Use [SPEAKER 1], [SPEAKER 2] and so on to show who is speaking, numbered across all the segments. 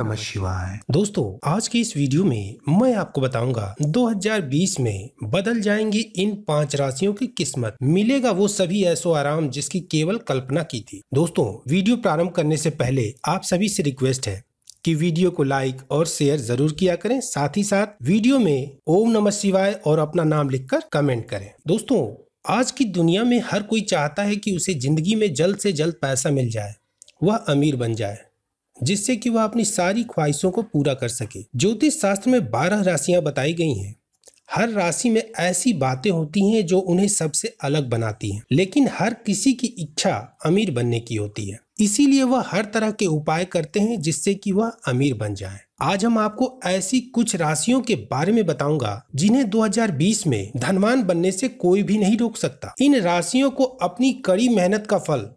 [SPEAKER 1] नमः शिवाय दोस्तों आज की इस वीडियो में मैं आपको बताऊंगा 2020 में बदल जाएंगी इन पांच राशियों की किस्मत मिलेगा वो सभी ऐसो आराम जिसकी केवल कल्पना की थी दोस्तों वीडियो प्रारंभ करने से पहले आप सभी से रिक्वेस्ट है कि वीडियो को लाइक और शेयर जरूर किया करें साथ ही साथ वीडियो में ओम नमः शिवाय और अपना नाम लिखकर कमेंट करें दोस्तों आज की दुनिया में हर कोई चाहता है कि उसे जिंदगी में जल्द से जल्द पैसा मिल जाए वह अमीर बन जाए जिससे कि वह अपनी सारी ख्वाहिशों को पूरा कर सके ज्योतिष शास्त्र में बारह राशियां बताई गई हैं हर राशि में ऐसी बातें होती हैं जो उन्हें सबसे अलग बनाती हैं लेकिन हर किसी की इच्छा अमीर बनने की होती है इसीलिए वह हर तरह के उपाय करते हैं जिससे कि वह अमीर बन जाए आज हम आपको ऐसी कुछ राशियों के बारे में बताऊंगा जिन्हें 2020 में धनवान बनने से कोई भी नहीं रोक सकता इन राशियों को अपनी कड़ी मेहनत का फल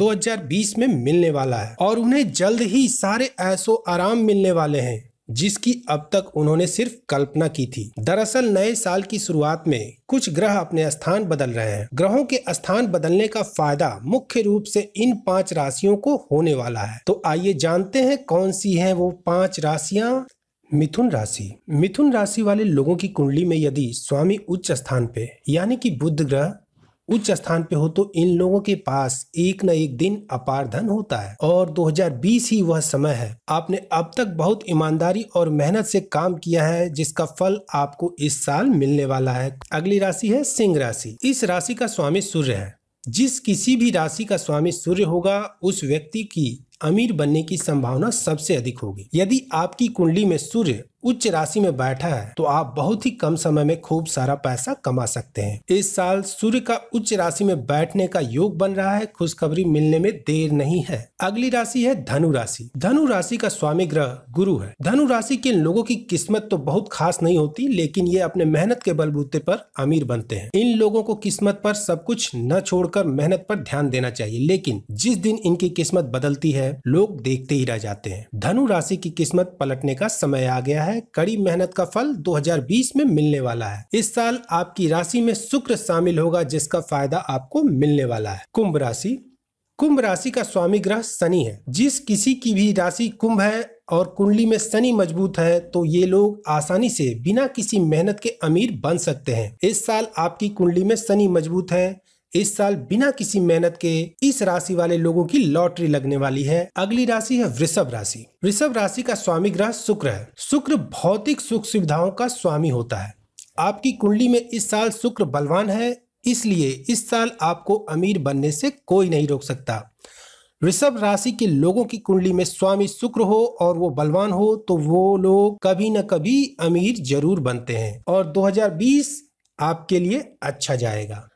[SPEAKER 1] 2020 में मिलने वाला है और उन्हें जल्द ही सारे ऐसो आराम मिलने वाले हैं जिसकी अब तक उन्होंने सिर्फ कल्पना की थी दरअसल नए साल की शुरुआत में कुछ ग्रह अपने स्थान बदल रहे हैं ग्रहों के स्थान बदलने का फायदा मुख्य रूप से इन पांच राशियों को होने वाला है तो आइए जानते हैं कौन सी हैं वो पांच राशियां मिथुन राशि मिथुन राशि वाले लोगों की कुंडली में यदि स्वामी उच्च स्थान पे यानी कि बुद्ध ग्रह उच्च स्थान पे हो तो इन लोगों के पास एक न एक दिन अपार धन होता है और 2020 ही वह समय है आपने अब तक बहुत ईमानदारी और मेहनत से काम किया है जिसका फल आपको इस साल मिलने वाला है अगली राशि है सिंह राशि इस राशि का स्वामी सूर्य है जिस किसी भी राशि का स्वामी सूर्य होगा उस व्यक्ति की अमीर बनने की संभावना सबसे अधिक होगी यदि आपकी कुंडली में सूर्य उच्च राशि में बैठा है तो आप बहुत ही कम समय में खूब सारा पैसा कमा सकते हैं इस साल सूर्य का उच्च राशि में बैठने का योग बन रहा है खुशखबरी मिलने में देर नहीं है अगली राशि है धनु राशि धनु राशि का स्वामी ग्रह गुरु है धनु राशि के लोगों की किस्मत तो बहुत खास नहीं होती लेकिन ये अपने मेहनत के बलबूते पर अमीर बनते हैं इन लोगों को किस्मत पर सब कुछ न छोड़कर मेहनत पर ध्यान देना चाहिए लेकिन जिस दिन इनकी किस्मत बदलती है लोग देखते ही रह जाते हैं धनु राशि की किस्मत पलटने का समय आ गया है है कड़ी मेहनत का फल 2020 में मिलने वाला है इस साल आपकी राशि में शुक्र शामिल होगा जिसका फायदा आपको मिलने वाला है कुंभ राशि कुंभ राशि का स्वामी ग्रह शनि है जिस किसी की भी राशि कुंभ है और कुंडली में शनि मजबूत है तो ये लोग आसानी से बिना किसी मेहनत के अमीर बन सकते हैं इस साल आपकी कुंडली में शनि मजबूत है इस साल बिना किसी मेहनत के इस राशि वाले लोगों की लॉटरी लगने वाली है अगली राशि है वृषभ राशि वृषभ राशि का स्वामी ग्रह शुक्र है शुक्र भौतिक सुख सुविधाओं का स्वामी होता है आपकी कुंडली में इस साल शुक्र बलवान है इसलिए इस साल आपको अमीर बनने से कोई नहीं रोक सकता वृषभ राशि के लोगों की कुंडली में स्वामी शुक्र हो और वो बलवान हो तो वो लोग कभी न कभी अमीर जरूर बनते हैं और 2020 आपके लिए अच्छा जाएगा